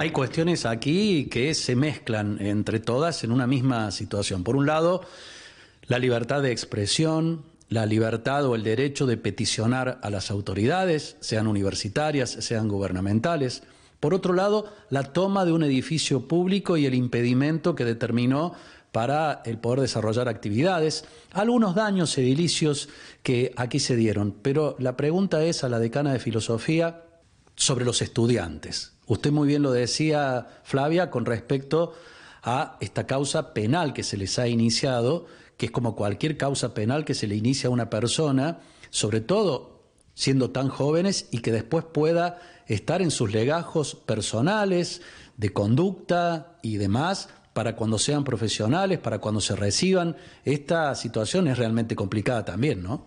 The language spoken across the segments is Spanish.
Hay cuestiones aquí que se mezclan entre todas en una misma situación. Por un lado, la libertad de expresión, la libertad o el derecho de peticionar a las autoridades, sean universitarias, sean gubernamentales. Por otro lado, la toma de un edificio público y el impedimento que determinó para el poder desarrollar actividades, algunos daños edilicios que aquí se dieron. Pero la pregunta es a la decana de filosofía sobre los estudiantes. Usted muy bien lo decía, Flavia, con respecto a esta causa penal que se les ha iniciado, que es como cualquier causa penal que se le inicia a una persona, sobre todo siendo tan jóvenes y que después pueda estar en sus legajos personales, de conducta y demás, para cuando sean profesionales, para cuando se reciban. Esta situación es realmente complicada también, ¿no?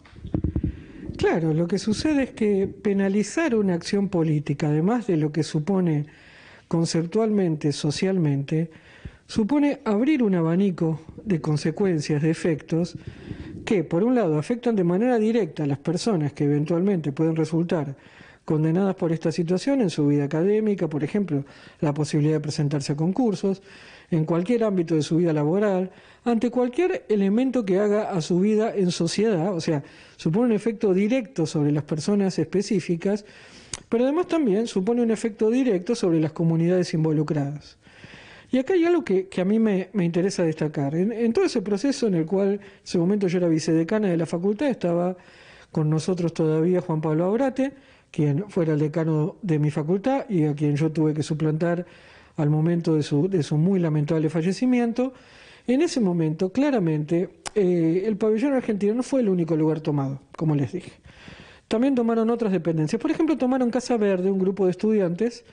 Claro, lo que sucede es que penalizar una acción política, además de lo que supone conceptualmente, socialmente, supone abrir un abanico de consecuencias, de efectos, que por un lado afectan de manera directa a las personas que eventualmente pueden resultar condenadas por esta situación en su vida académica, por ejemplo, la posibilidad de presentarse a concursos, en cualquier ámbito de su vida laboral, ante cualquier elemento que haga a su vida en sociedad, o sea, supone un efecto directo sobre las personas específicas, pero además también supone un efecto directo sobre las comunidades involucradas. Y acá hay algo que, a mí me, interesa destacar. En, todo ese proceso en el cual, en ese momento yo era vicedecana de la facultad, estaba con nosotros todavía Juan Pablo Abrate, quien fuera el decano de mi facultad y a quien yo tuve que suplantar al momento de su, muy lamentable fallecimiento. En ese momento, claramente, eh, el pabellón argentino no fue el único lugar tomado, como les dije. También tomaron otras dependencias. Por ejemplo, tomaron Casa Verde, un grupo de estudiantes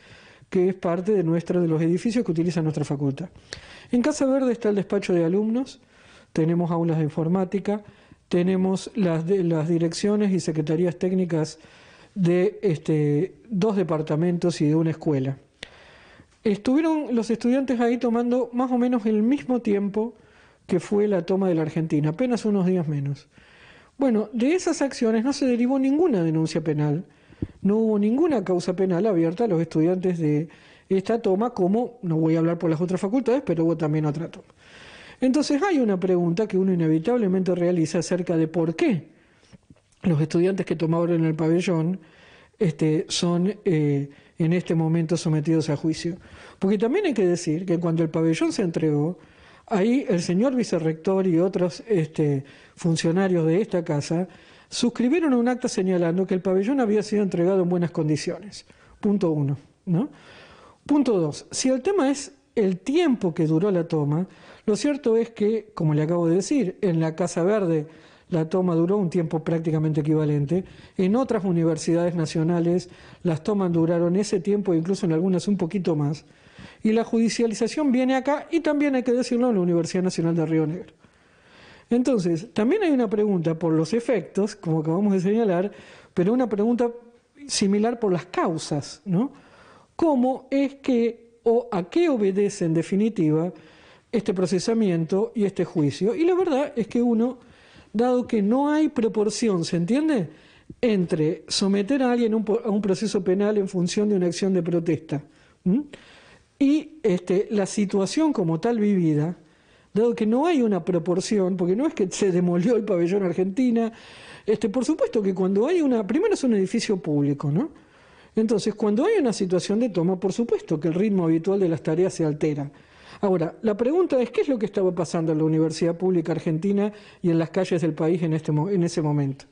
que es parte de, nuestra, de los edificios que utiliza nuestra facultad. En Casa Verde está el despacho de alumnos, tenemos aulas de informática, tenemos las, las direcciones y secretarías técnicas de este, dos departamentos y de una escuela. Estuvieron los estudiantes ahí tomando más o menos el mismo tiempo que fue la toma de la Argentina, apenas unos días menos. Bueno, de esas acciones no se derivó ninguna denuncia penal, no hubo ninguna causa penal abierta a los estudiantes de esta toma, como, no voy a hablar por las otras facultades, pero hubo también otra toma. Entonces hay una pregunta que uno inevitablemente realiza acerca de por qué los estudiantes que tomaron en el pabellón este, son eh, en este momento sometidos a juicio. Porque también hay que decir que cuando el pabellón se entregó, ahí el señor vicerrector y otros este, funcionarios de esta casa suscribieron un acta señalando que el pabellón había sido entregado en buenas condiciones. Punto uno. ¿no? Punto dos. Si el tema es el tiempo que duró la toma, lo cierto es que, como le acabo de decir, en la Casa Verde la toma duró un tiempo prácticamente equivalente. En otras universidades nacionales las tomas duraron ese tiempo, incluso en algunas un poquito más. Y la judicialización viene acá y también hay que decirlo en la Universidad Nacional de Río Negro. Entonces, también hay una pregunta por los efectos, como acabamos de señalar, pero una pregunta similar por las causas, ¿no? ¿Cómo es que o a qué obedece en definitiva este procesamiento y este juicio? Y la verdad es que uno dado que no hay proporción, ¿se entiende?, entre someter a alguien a un proceso penal en función de una acción de protesta y este, la situación como tal vivida, dado que no hay una proporción, porque no es que se demolió el pabellón Argentina, este, por supuesto que cuando hay una, primero es un edificio público, ¿no? Entonces, cuando hay una situación de toma, por supuesto que el ritmo habitual de las tareas se altera. Ahora, la pregunta es, ¿qué es lo que estaba pasando en la Universidad Pública Argentina y en las calles del país este en, ese momento?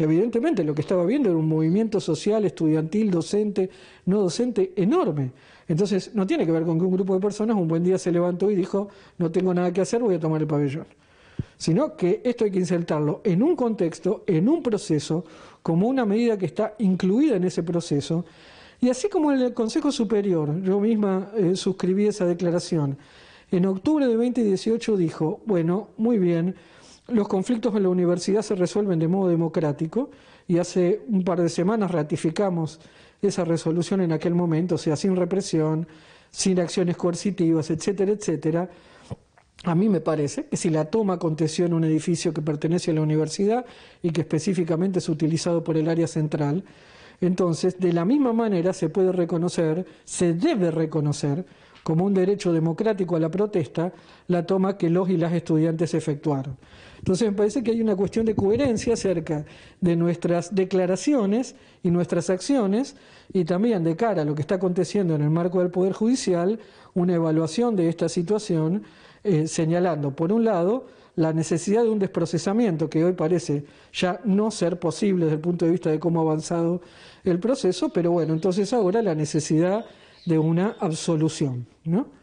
Evidentemente lo que estaba viendo era un movimiento social, estudiantil, docente, no docente enorme. Entonces no tiene que ver con que un grupo de personas un buen día se levantó y dijo, no tengo nada que hacer, voy a tomar el pabellón. Sino que esto hay que insertarlo en un contexto, en un proceso, como una medida que está incluida en ese proceso y así como en el Consejo Superior, yo misma eh, suscribí esa declaración, en octubre de 2018 dijo, bueno, muy bien, los conflictos en la universidad se resuelven de modo democrático y hace un par de semanas ratificamos esa resolución en aquel momento, o sea, sin represión, sin acciones coercitivas, etcétera, etcétera. A mí me parece que si la toma aconteció en un edificio que pertenece a la universidad y que específicamente es utilizado por el área central, entonces, de la misma manera se puede reconocer, se debe reconocer, como un derecho democrático a la protesta, la toma que los y las estudiantes efectuaron. Entonces me parece que hay una cuestión de coherencia acerca de nuestras declaraciones y nuestras acciones y también de cara a lo que está aconteciendo en el marco del Poder Judicial, una evaluación de esta situación eh, señalando, por un lado, la necesidad de un desprocesamiento que hoy parece ya no ser posible desde el punto de vista de cómo ha avanzado el proceso, pero bueno, entonces ahora la necesidad de una absolución. ¿no?